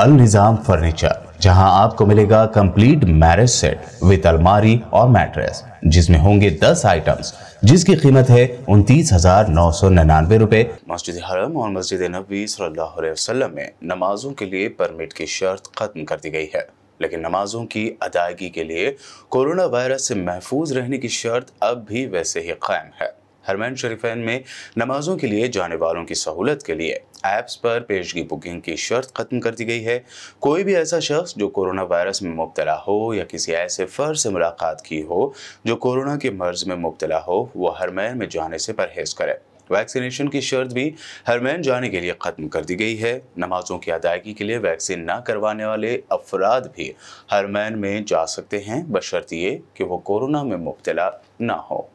अल Nizam furniture जहां आपको मिलेगा कंप्लीट मैरिज सेट विद अलमारी और मैट्रेस जिसमें होंगे 10 आइटम्स जिसकी कीमत है उनतीस हजार नौ सौ निन्यानवे रूपए मस्जिद हरम और मस्जिद नबी सल्लल्लाहु अलैहि वसल्लम में नमाजों के लिए परमिट की शर्त खत्म कर दी गई है लेकिन नमाजों की अदायगी के लिए कोरोना वायरस से महफूज रहने की शर्त अब भी वैसे ही कायम है हरमैन शरीफैन में नमाजों के लिए जाने वालों की सहूलत के लिए ऐप्स पर पेशगी बुकिंग की शर्त ख़त्म कर दी गई है कोई भी ऐसा शख्स जो कोरोना वायरस में मुबतला हो या किसी ऐसे फ़र्ज से मुलाकात की हो जो कोरोना के मर्ज़ में मुबतला हो वह हरमैन में जाने से परहेज़ करे वैक्सीनेशन की शर्त भी हरमैन जाने के लिए ख़त्म कर दी गई है नमाजों की अदायगी के लिए वैक्सीन ना करवाने वाले अफराद भी हरमैन में जा सकते हैं बशर्त ये कि वो कोरोना में मुबतला ना हो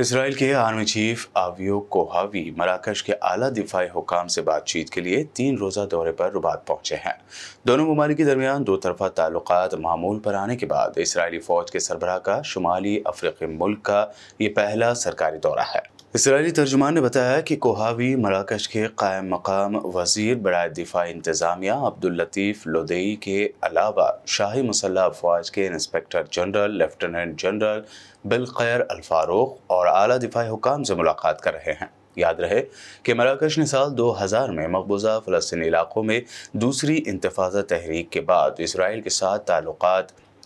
इसराइल के आर्मी चीफ आवियो कोहावी मराकश के आला दिफाई हुकाम से बातचीत के लिए तीन रोज़ा दौरे पर रुबात पहुंचे हैं दोनों ममालिक के दरमियान दो तरफा ताल्लुक मामूल पर आने के बाद इसराइली फ़ौज के सरबराह का शुमाली अफ्रीकी मुल्क का ये पहला सरकारी दौरा है इसराइली तर्जुमान ने बताया कि कोहावी मराकश के कायम मकाम वजीर बरए दिफा इंतज़ामिया अब्दुल्लतीफ़ लोदई के अलावा शाही मुसल्ह अफवाज के इंस्पेक्टर जनरल लेफ्टिनेंट जनरल बिलखैर अलफारूक और अली दिफाई हुकाम से मुलाकात कर रहे हैं याद रहे कि मराकश ने साल 2000 में मकबूजा फ़लस्तनी इलाक़ों में दूसरी इंतफाज़ा तहरीक के बाद इसराइल के साथ ताल्लुक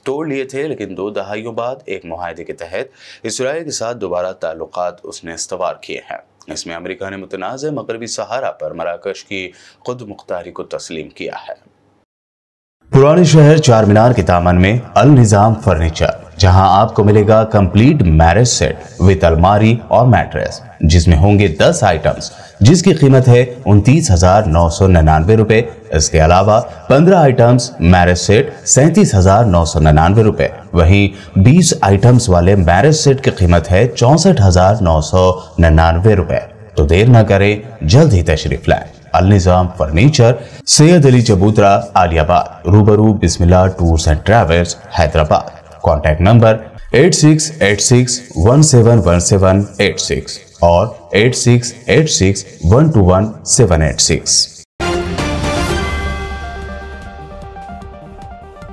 तोड़ लिए थे लेकिन दो दहाइयों बाद एक माहे के तहत इसराइल के साथ दोबारा ताल्लुक उसने इस्तवार किए हैं इसमें अमरीका ने मुतनाज़ मगरबी सहारा पर मराकश की खुद मुख्तारी को तस्लीम किया है पुराने शहर चार मीनार के दामन में अल निज़ाम फर्नीचर जहां आपको मिलेगा कंप्लीट मैरिज सेट विद अलमारी और मैट्रेस जिसमें होंगे 10 आइटम्स जिसकी कीमत है उनतीस हजार नौ सौ निन्यानवे रूपए इसके अलावा 15 आइटम्स मैरिज सेट सैंतीस हजार नौ सौ निन्यानवे रूपए वहीं 20 आइटम्स वाले मैरिज सेट की कीमत है चौसठ हजार नौ सौ निन्यानवे रूपए तो देर न करें जल्द ही तशरीफ लाए अल निज़ाम फर्नीचर सैयद अली चबूतरा आलियाबाद रूबरू Bismillah tours and travels Hyderabad contact number eight six eight six one seven one seven eight six और eight six eight six one two one seven eight six